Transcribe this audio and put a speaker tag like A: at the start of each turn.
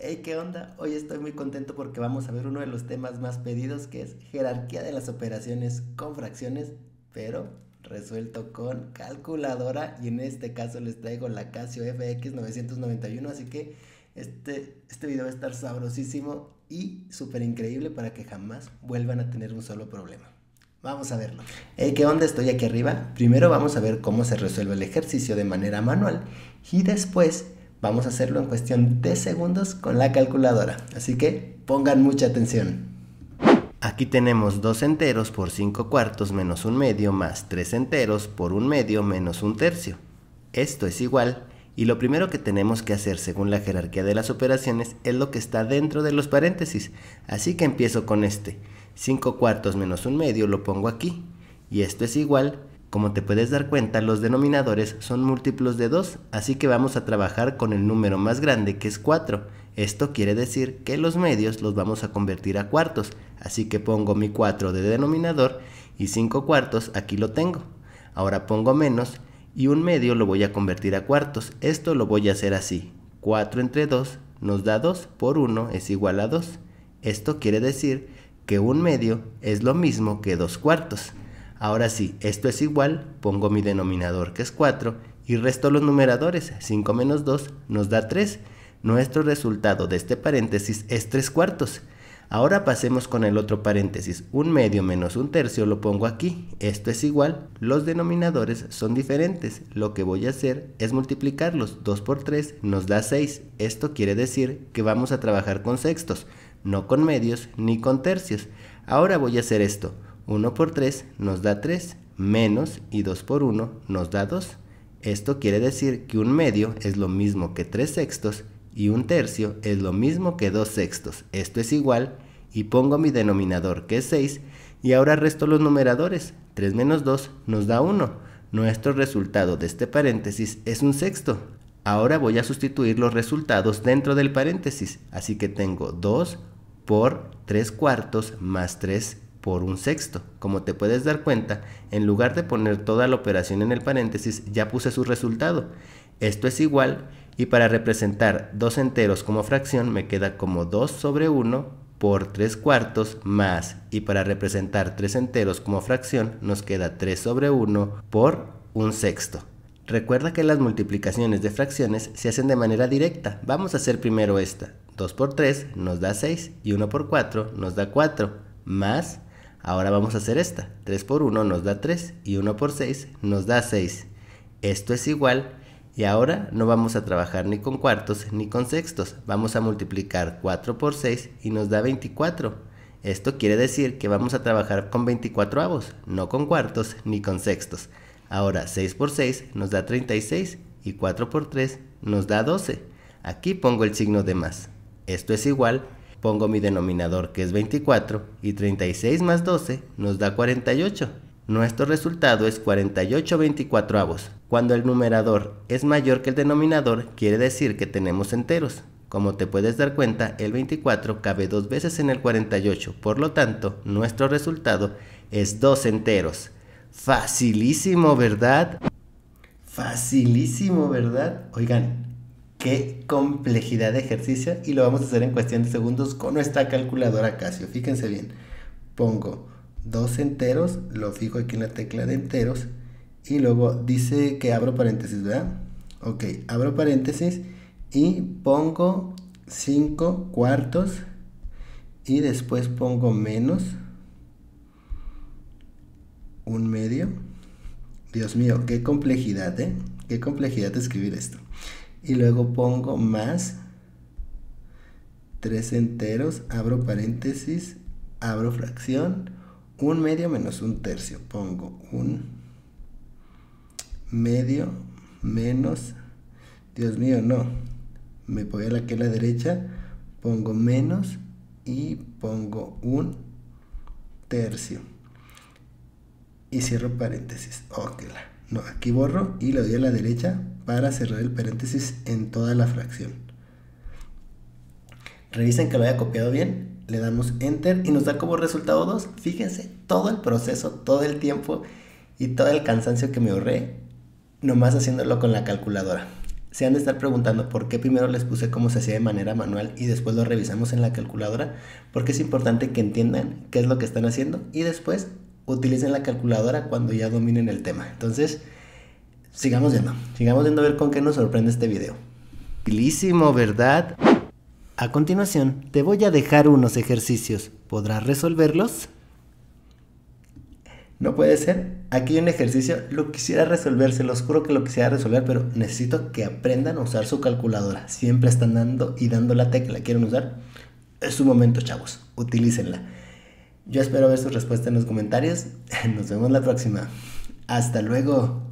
A: Hey, ¿qué onda? Hoy estoy muy contento porque vamos a ver uno de los temas más pedidos que es jerarquía de las operaciones con fracciones, pero resuelto con calculadora y en este caso les traigo la Casio FX 991, así que este, este video va a estar sabrosísimo y súper increíble para que jamás vuelvan a tener un solo problema. Vamos a verlo. Hey, ¿Qué onda? Estoy aquí arriba. Primero vamos a ver cómo se resuelve el ejercicio de manera manual y después Vamos a hacerlo en cuestión de segundos con la calculadora, así que pongan mucha atención. Aquí tenemos 2 enteros por 5 cuartos menos 1 medio más 3 enteros por 1 medio menos 1 tercio. Esto es igual y lo primero que tenemos que hacer según la jerarquía de las operaciones es lo que está dentro de los paréntesis. Así que empiezo con este. 5 cuartos menos 1 medio lo pongo aquí y esto es igual como te puedes dar cuenta, los denominadores son múltiplos de 2, así que vamos a trabajar con el número más grande que es 4. Esto quiere decir que los medios los vamos a convertir a cuartos, así que pongo mi 4 de denominador y 5 cuartos aquí lo tengo. Ahora pongo menos y un medio lo voy a convertir a cuartos. Esto lo voy a hacer así. 4 entre 2 nos da 2 por 1 es igual a 2. Esto quiere decir que un medio es lo mismo que 2 cuartos. Ahora sí, esto es igual, pongo mi denominador que es 4 y resto los numeradores, 5 menos 2 nos da 3. Nuestro resultado de este paréntesis es 3 cuartos. Ahora pasemos con el otro paréntesis, un medio menos un tercio lo pongo aquí, esto es igual, los denominadores son diferentes, lo que voy a hacer es multiplicarlos, 2 por 3 nos da 6, esto quiere decir que vamos a trabajar con sextos, no con medios ni con tercios. Ahora voy a hacer esto, 1 por 3 nos da 3, menos y 2 por 1 nos da 2. Esto quiere decir que un medio es lo mismo que 3 sextos y un tercio es lo mismo que 2 sextos. Esto es igual y pongo mi denominador que es 6 y ahora resto los numeradores. 3 menos 2 nos da 1. Nuestro resultado de este paréntesis es un sexto. Ahora voy a sustituir los resultados dentro del paréntesis, así que tengo 2 por 3 cuartos más 3 por un sexto. Como te puedes dar cuenta, en lugar de poner toda la operación en el paréntesis, ya puse su resultado. Esto es igual, y para representar dos enteros como fracción me queda como 2 sobre 1 por 3 cuartos más, y para representar 3 enteros como fracción nos queda 3 sobre 1 por un sexto. Recuerda que las multiplicaciones de fracciones se hacen de manera directa. Vamos a hacer primero esta. 2 por 3 nos da 6 y 1 por 4 nos da 4 más Ahora vamos a hacer esta. 3 por 1 nos da 3 y 1 por 6 nos da 6. Esto es igual y ahora no vamos a trabajar ni con cuartos ni con sextos. Vamos a multiplicar 4 por 6 y nos da 24. Esto quiere decir que vamos a trabajar con 24 avos, no con cuartos ni con sextos. Ahora 6 por 6 nos da 36 y 4 por 3 nos da 12. Aquí pongo el signo de más. Esto es igual pongo mi denominador que es 24 y 36 más 12 nos da 48. Nuestro resultado es 48 24 avos. Cuando el numerador es mayor que el denominador quiere decir que tenemos enteros. Como te puedes dar cuenta, el 24 cabe dos veces en el 48, por lo tanto, nuestro resultado es 2 enteros. Facilísimo, ¿verdad? Facilísimo, ¿verdad? Oigan, Qué complejidad de ejercicio y lo vamos a hacer en cuestión de segundos con nuestra calculadora Casio. Fíjense bien, pongo dos enteros, lo fijo aquí en la tecla de enteros y luego dice que abro paréntesis, ¿verdad? Ok, abro paréntesis y pongo cinco cuartos y después pongo menos un medio. Dios mío, qué complejidad, ¿eh? Qué complejidad de escribir esto y luego pongo más tres enteros, abro paréntesis, abro fracción, un medio menos un tercio, pongo un medio menos, Dios mío, no, me voy a la que la derecha, pongo menos y pongo un tercio y cierro paréntesis, ok, no, aquí borro y le doy a la derecha, para cerrar el paréntesis en toda la fracción. Revisen que lo haya copiado bien, le damos enter y nos da como resultado 2. Fíjense todo el proceso, todo el tiempo y todo el cansancio que me ahorré nomás haciéndolo con la calculadora. Se han de estar preguntando por qué primero les puse cómo se hacía de manera manual y después lo revisamos en la calculadora, porque es importante que entiendan qué es lo que están haciendo y después utilicen la calculadora cuando ya dominen el tema. Entonces, Sigamos yendo, sigamos viendo a ver con qué nos sorprende este video. ¡Bilísimo, ¿verdad? A continuación, te voy a dejar unos ejercicios. ¿Podrás resolverlos? No puede ser. Aquí hay un ejercicio, lo quisiera resolver, se los juro que lo quisiera resolver, pero necesito que aprendan a usar su calculadora. Siempre están dando y dando la tecla. ¿Quieren usar? Es su momento, chavos. Utilícenla. Yo espero ver su respuesta en los comentarios. Nos vemos la próxima. Hasta luego.